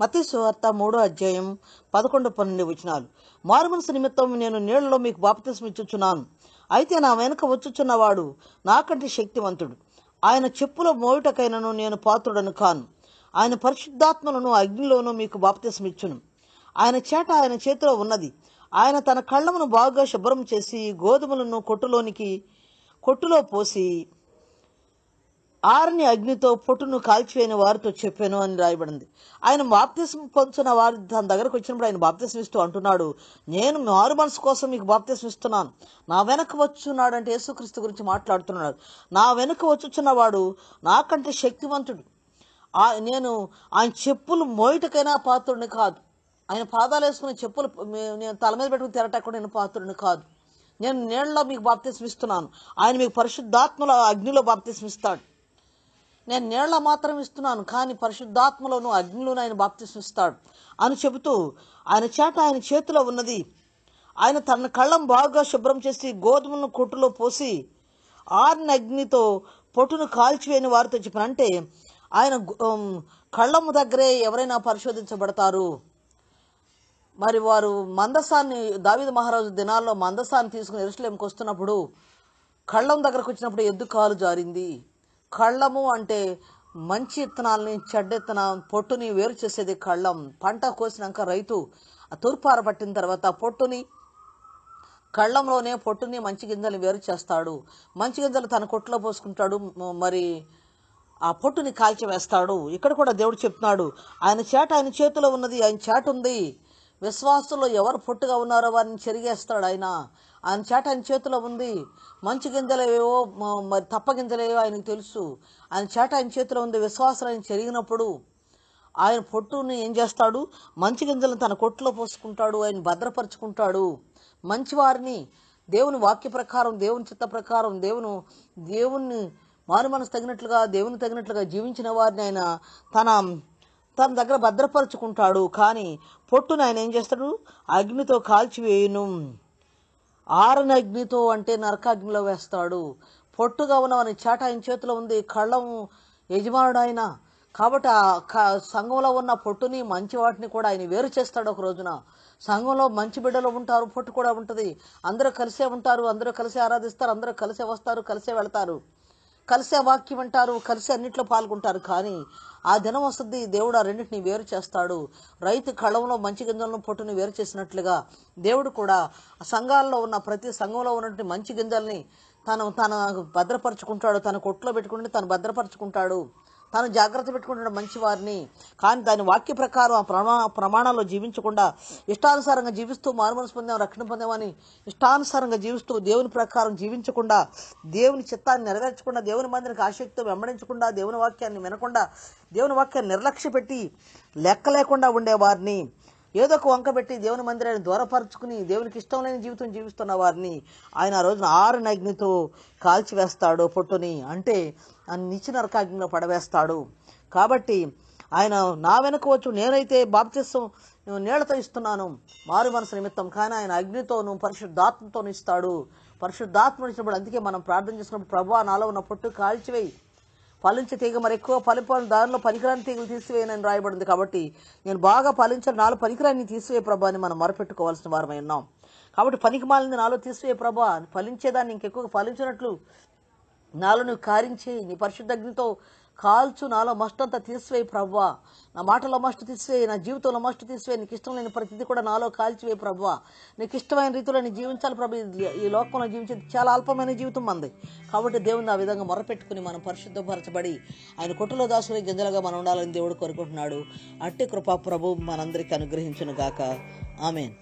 మతీ సువార్త మూడో అధ్యాయం పదకొండు పన్నెండు వచ్చినాలు మారుమనసు నిమిత్తం నేను నీళ్లలో మీకు బాప్తిసం ఇచ్చుచున్నాను అయితే నా వెనుక వచ్చుచున్నవాడు నాకంటే శక్తివంతుడు ఆయన చెప్పుల మోయుటకైనను నేను పాత్రుడను కాను ఆయన పరిశుద్ధాత్మలను అగ్నిలోనూ మీకు బాప్తిసం ఇచ్చును ఆయన చేట ఆయన చేతిలో ఉన్నది ఆయన తన కళ్ళమును బాగా శుభ్రం చేసి గోధుమలను కొట్టులోనికి కొట్టులో పోసి ఆరిని అగ్నితో పొట్టును కాల్చివేయని వారితో చెప్పాను అని రాయబడింది ఆయన బాప్తిసం పొందుతున్న వారి తన దగ్గరకు వచ్చినప్పుడు ఆయన బాప్తిసం ఇస్తూ అంటున్నాడు నేను మారు మనసు కోసం మీకు బాప్తిసం ఇస్తున్నాను నా వెనక వచ్చున్నాడు అంటే యేసుక్రీస్తు గురించి మాట్లాడుతున్నాడు నా వెనుక వచ్చున్నవాడు నాకంటే శక్తివంతుడు ఆ నేను ఆయన చెప్పులు మోయటకైనా పాత్రుడిని కాదు ఆయన పాదాలు వేసుకుని చెప్పులు నేను తల మీద పెట్టుకుని తిరట కూడా నేను పాత్రుడిని కాదు నేను నీళ్ళలో మీకు ఇస్తున్నాను ఆయన మీకు పరిశుద్ధాత్మల అగ్నిలో ఇస్తాడు నేను నీళ్ల మాత్రం ఇస్తున్నాను కానీ పరిశుద్ధాత్మలోను అగ్నిలోను ఆయన బాప్తిస్తాడు అని చెబుతూ ఆయన చేట ఆయన చేతిలో ఉన్నది ఆయన తన కళ్ళం బాగా శుభ్రం చేసి గోధుమను కొట్టులో పోసి ఆరిన అగ్నితో పొట్టును కాల్చివేయని వారితో చెప్పిన అంటే ఆయన కళ్ళము దగ్గరే ఎవరైనా పరిశోధించబడతారు మరి వారు మందసాన్ని దావిద మహారాజు దినాల్లో మందసాన్ని తీసుకుని ఎరుసలేంకి వస్తున్నప్పుడు కళ్ళం దగ్గరకు వచ్చినప్పుడు ఎద్దు కాలు జారింది కళ్ళము అంటే మంచి ఇత్తనాలని చెడ్డ ఇత్తనాలను పొట్టుని వేరు చేసేది కళ్ళం పంట కోసినాక రైతు ఆ తూర్పార పట్టిన తర్వాత పొట్టుని కళ్ళంలోనే పొట్టుని మంచి గింజలు వేరు చేస్తాడు మంచి గింజలు తన కొట్టులో పోసుకుంటాడు మరి ఆ పొట్టుని కాల్చివేస్తాడు ఇక్కడ కూడా దేవుడు చెప్తున్నాడు ఆయన చేట ఆయన చేతిలో ఉన్నది ఆయన చేట ఉంది విశ్వాసులో ఎవరు పొట్టుగా ఉన్నారో వారిని చెరిగేస్తాడు ఆయన ఆయన చేట ఆయన చేతిలో ఉంది మంచి గింజలేవో మరి తప్ప గింజలేవో ఆయనకు తెలుసు ఆయన చేట ఆయన చేతిలో ఉంది విశ్వాసం ఆయన జరిగినప్పుడు ఆయన పొట్టుని ఏం చేస్తాడు మంచి గింజలను తన కొట్టులో పోసుకుంటాడు ఆయన భద్రపరుచుకుంటాడు మంచివారిని దేవుని వాక్య ప్రకారం దేవుని చిత్త ప్రకారం దేవుని దేవుణ్ణి మారు మనసు తగినట్లుగా దేవుని తగినట్లుగా జీవించిన వారిని ఆయన తన తన దగ్గర భద్రపరుచుకుంటాడు కానీ పొట్టును ఆయన ఏం చేస్తాడు అగ్నితో కాల్చివేయును ఆరని అగ్నితో అంటే నరకాగ్నిలో వేస్తాడు పొట్టుగా ఉన్నవని చాట ఆయన చేతిలో ఉంది కళ్ళం యజమానుడు ఆయన కాబట్టి ఆ సంఘంలో ఉన్న పొట్టుని మంచి వాటిని కూడా ఆయన వేరు చేస్తాడు ఒక రోజున సంఘంలో మంచి బిడ్డలు ఉంటారు పొట్టు కూడా ఉంటుంది అందరూ కలిసే ఉంటారు అందరూ కలిసి ఆరాధిస్తారు అందరూ కలిసే వస్తారు కలిసే వెళ్తారు కలిసే వాక్యం అంటారు కలిసి అన్నింటిలో పాల్గొంటారు కానీ ఆ దినం వస్తుంది దేవుడు ఆ రెండింటిని వేరు చేస్తాడు రైతు కళంలో మంచి గింజలను పొట్టుని వేరు చేసినట్లుగా దేవుడు కూడా సంఘాల్లో ఉన్న ప్రతి సంఘంలో ఉన్నటువంటి మంచి గింజల్ని తను తన భద్రపరుచుకుంటాడు తన కొట్లో పెట్టుకుంటే తను భద్రపరుచుకుంటాడు తాను జాగ్రత్త పెట్టుకుంటున్న మంచి వారిని కానీ దాని వాక్య ప్రకారం ఆ ప్రమా ప్రమాణాల్లో జీవించకుండా ఇష్టానుసారంగా జీవిస్తూ మారుమనసు పొందాం రక్షణ పొందామని ఇష్టానుసారంగా జీవిస్తూ దేవుని ప్రకారం జీవించకుండా దేవుని చిత్తాన్ని నెరవేర్చకుండా దేవుని మందిరికి ఆసక్తితో వెంబడించకుండా దేవుని వాక్యాన్ని వినకుండా దేవుని వాక్యాన్ని నిర్లక్ష్య పెట్టి లెక్క లేకుండా ఉండే వారిని ఏదో ఒక వంక పెట్టి దేవుని మందిరాన్ని దూరపరుచుకుని దేవునికి ఇష్టం లేని జీవితం జీవిస్తున్న వారిని ఆయన ఆ రోజున ఆరు నగ్నితో కాల్చివేస్తాడు పొట్టుని అంటే నిచ్చిన నరకాగ్నిలో పడవేస్తాడు కాబట్టి ఆయన నా వెనక వచ్చు నేనైతే బాప్తిసం నీళ్లతో ఇస్తున్నాను మారు మనసు నిమిత్తం కానీ ఆయన అగ్నితోను పరిశుద్ధాత్మతోను ఇస్తాడు పరిశుద్ధాత్మ ఇచ్చినప్పుడు అందుకే మనం ప్రార్థన చేసినప్పుడు ప్రభా నాలో ఉన్న పొట్టు కాల్చివేయి ఫలించే తీగ మరి ఎక్కువ ఫలిపోయిన దానిలో పనికిరాని తీగలు తీసివేయనని రాయబడింది కాబట్టి నేను బాగా ఫలించిన నాలో పనికిరాన్ని తీసివే ప్రభా అని మనం మరపెట్టుకోవాల్సిన వారమై ఉన్నాం కాబట్టి పనికి మాలింది నాలో తీసివే ప్రభా ఫలించేదాన్ని ఇంకెక్కువ ఫలించినట్లు నాలో నువ్వు కారించే నీ అగ్నితో కాల్చు నాలో మస్ట్ అంతా తీసివేయి ప్రవ్వా నా మాటలో మస్ట్ తీసివేయి నా జీవితంలో మస్ట్ తీసివేయి నీకు ఇష్టం లేని ప్రతిదీ కూడా నాలో కాల్చివేయి ప్రవ్వా నీకు ఇష్టమైన రీతిలో నేను జీవించాలి ప్రభు ఈ లోకంలో జీవించేది చాలా అల్పమైన జీవితం మంది కాబట్టి దేవుని ఆ విధంగా మొరపెట్టుకుని మనం పరిశుద్ధపరచబడి ఆయన కుటుంబ దాసుని గింజలుగా మనం ఉండాలని దేవుడు కోరుకుంటున్నాడు అట్టి కృపా ప్రభు మనందరికీ అనుగ్రహించును గాక ఆమెన్